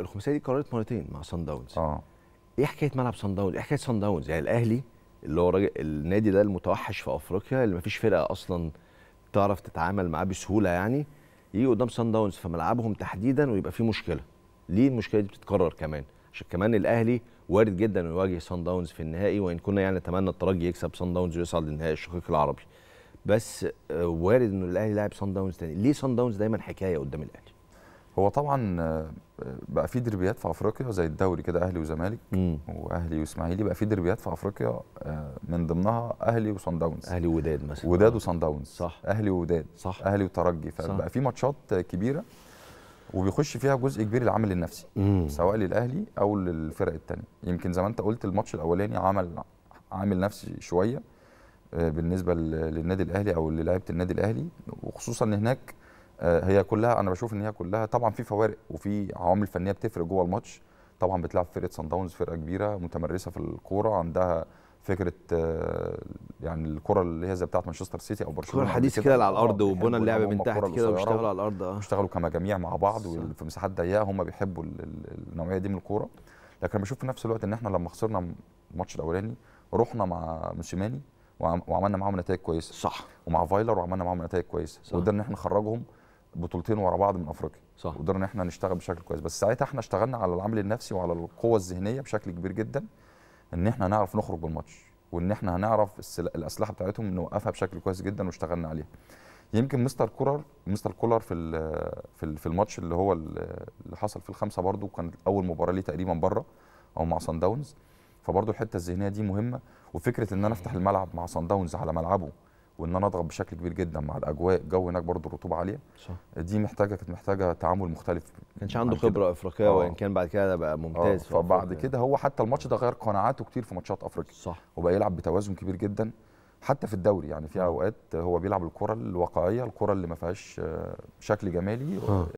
الخماسيه دي قررت مرتين مع سان داونز اه ايه حكايه ملعب سان داونز؟ ايه حكايه سان داونز؟ يعني الاهلي اللي هو راجل النادي ده المتوحش في افريقيا اللي ما فيش فرقه اصلا تعرف تتعامل معاه بسهوله يعني يجي قدام سان داونز في ملعبهم تحديدا ويبقى فيه مشكله. ليه المشكله دي بتتكرر كمان؟ عشان كمان الاهلي وارد جدا انه يواجه سان داونز في النهائي وان كنا يعني نتمنى الترجي يكسب سان داونز ويصعد للنهائي الشقيق العربي. بس آه، وارد انه الاهلي لاعب سان داونز تاني، ليه سان داونز دايما حكايه قدام الاهلي؟ هو طبعا آه، بقى في دربيات في افريقيا زي الدوري كده اهلي وزمالك واهلي واسماعيلي بقى في دربيات في افريقيا آه، من ضمنها اهلي وصن داونز اهلي ووداد مثلا وداد وصن داونز صح اهلي ووداد صح اهلي وترجي فبقى في ماتشات كبيره وبيخش فيها جزء كبير العامل النفسي مم. سواء للاهلي او للفرق الثانيه يمكن زي ما انت قلت الماتش الاولاني عمل عامل نفسي شويه آه، بالنسبه للنادي الاهلي او للاعيبه النادي الاهلي وخصوصا ان هناك آه، هي كلها انا بشوف ان هي كلها طبعا في فوارق وفي عوامل فنيه بتفرق جوه الماتش طبعا بتلعب فرقه سان داونز فرقه كبيره متمرسه في الكوره عندها فكره آه، يعني الكره اللي هي زي بتاعه مانشستر سيتي او برشلونه الحديث كده على الارض وبنى اللعب من تحت كده وبيشتغلوا على الارض اه بيشتغلوا كمجاميع مع بعض وفي مساحات ضيقه هم بيحبوا النوعيه دي من الكوره لكن بشوف في نفس الوقت ان احنا لما خسرنا الماتش الاولاني رحنا مع موسيماني وعملنا معاهم نتائج كويسه صح ومع فايلر وعملنا معاهم نتائج كويسه وقدرنا ان احنا نخرجهم بطولتين ورا بعض من افريقيا صح وقدرنا ان احنا نشتغل بشكل كويس بس ساعتها احنا اشتغلنا على العامل النفسي وعلى القوه الذهنيه بشكل كبير جدا ان احنا نعرف نخرج بالماتش وان احنا هنعرف الاسلحه بتاعتهم نوقفها بشكل كويس جدا واشتغلنا عليها يمكن مستر كولر مستر كولر في في, في الماتش اللي هو اللي حصل في الخمسه برده كان اول مباراه ليه تقريبا بره او مع سان داونز فبرضه الحته الذهنيه دي مهمه وفكره ان انا افتح الملعب مع سان داونز على ملعبه وان انا اضغط بشكل كبير جدا مع الاجواء جو هناك برضه الرطوبه عاليه صح. دي محتاجه كانت محتاجه تعامل مختلف كانش عنده خبره افريقيه آه. وان كان بعد كده بقى ممتاز آه. فبعد كده هو حتى الماتش ده غير قناعاته كتير في ماتشات افريقيا صح وبقى يلعب بتوازن كبير جدا حتى في الدوري يعني في اوقات هو بيلعب الكره الواقعيه الكره اللي ما فيهاش آه، شكل جمالي آه.